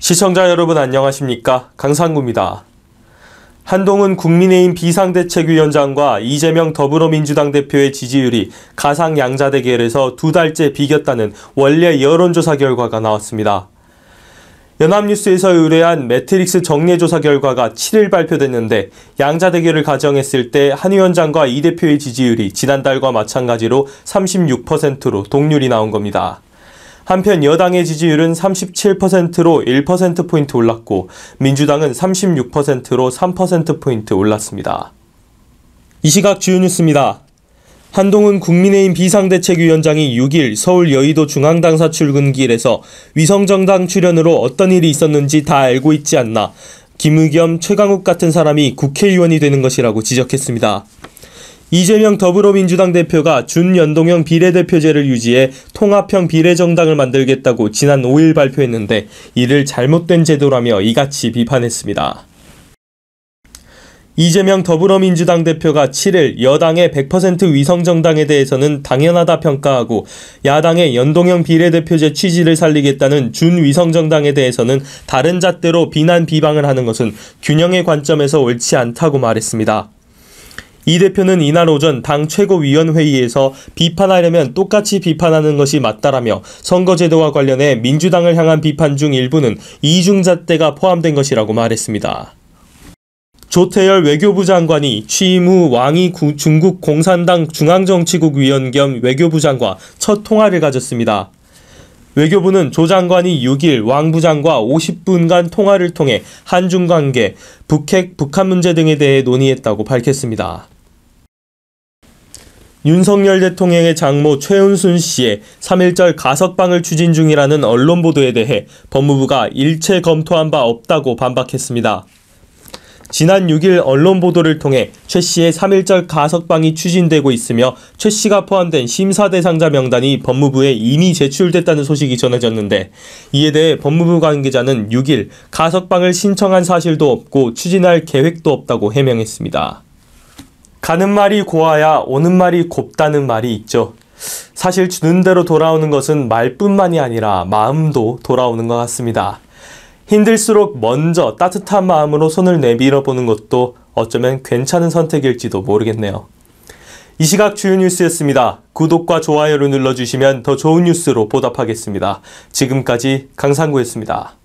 시청자 여러분 안녕하십니까 강상구입니다. 한동훈 국민의힘 비상대책위원장과 이재명 더불어민주당 대표의 지지율이 가상 양자대결에서 두 달째 비겼다는 원래 여론조사 결과가 나왔습니다. 연합뉴스에서 의뢰한 매트릭스 정례조사 결과가 7일 발표됐는데 양자대결을 가정했을 때 한 위원장과 이 대표의 지지율이 지난달과 마찬가지로 36%로 동률이 나온 겁니다. 한편 여당의 지지율은 37%로 1%포인트 올랐고 민주당은 36%로 3%포인트 올랐습니다. 이 시각 주요 뉴스입니다. 한동훈 국민의힘 비상대책위원장이 6일 서울 여의도 중앙당사 출근길에서 위성정당 출연으로 어떤 일이 있었는지 다 알고 있지 않나 김의겸, 최강욱 같은 사람이 국회의원이 되는 것이라고 지적했습니다. 이재명 더불어민주당 대표가 준연동형 비례대표제를 유지해 통합형 비례정당을 만들겠다고 지난 5일 발표했는데 이를 잘못된 제도라며 이같이 비판했습니다. 이재명 더불어민주당 대표가 7일 여당의 100% 위성정당에 대해서는 당연하다 평가하고 야당의 연동형 비례대표제 취지를 살리겠다는 준위성정당에 대해서는 다른 잣대로 비난 비방을 하는 것은 균형의 관점에서 옳지 않다고 말했습니다. 이 대표는 이날 오전 당 최고위원회의에서 비판하려면 똑같이 비판하는 것이 맞다라며 선거제도와 관련해 민주당을 향한 비판 중 일부는 이중잣대가 포함된 것이라고 말했습니다. 조태열 외교부 장관이 취임 후 왕이 구, 중국 공산당 중앙정치국 위원 겸 외교부 장과 첫 통화를 가졌습니다. 외교부는 조 장관이 6일 왕 부장과 50분간 통화를 통해 한중 관계, 북핵, 북한 문제 등에 대해 논의했다고 밝혔습니다. 윤석열 대통령의 장모 최은순 씨의 3일절 가석방을 추진 중이라는 언론 보도에 대해 법무부가 일체 검토한 바 없다고 반박했습니다. 지난 6일 언론 보도를 통해 최 씨의 3일절 가석방이 추진되고 있으며 최 씨가 포함된 심사 대상자 명단이 법무부에 이미 제출됐다는 소식이 전해졌는데 이에 대해 법무부 관계자는 6일 가석방을 신청한 사실도 없고 추진할 계획도 없다고 해명했습니다. 가는 말이 고와야 오는 말이 곱다는 말이 있죠. 사실 주는 대로 돌아오는 것은 말뿐만이 아니라 마음도 돌아오는 것 같습니다. 힘들수록 먼저 따뜻한 마음으로 손을 내밀어 보는 것도 어쩌면 괜찮은 선택일지도 모르겠네요. 이 시각 주요 뉴스였습니다. 구독과 좋아요를 눌러주시면 더 좋은 뉴스로 보답하겠습니다. 지금까지 강상구였습니다.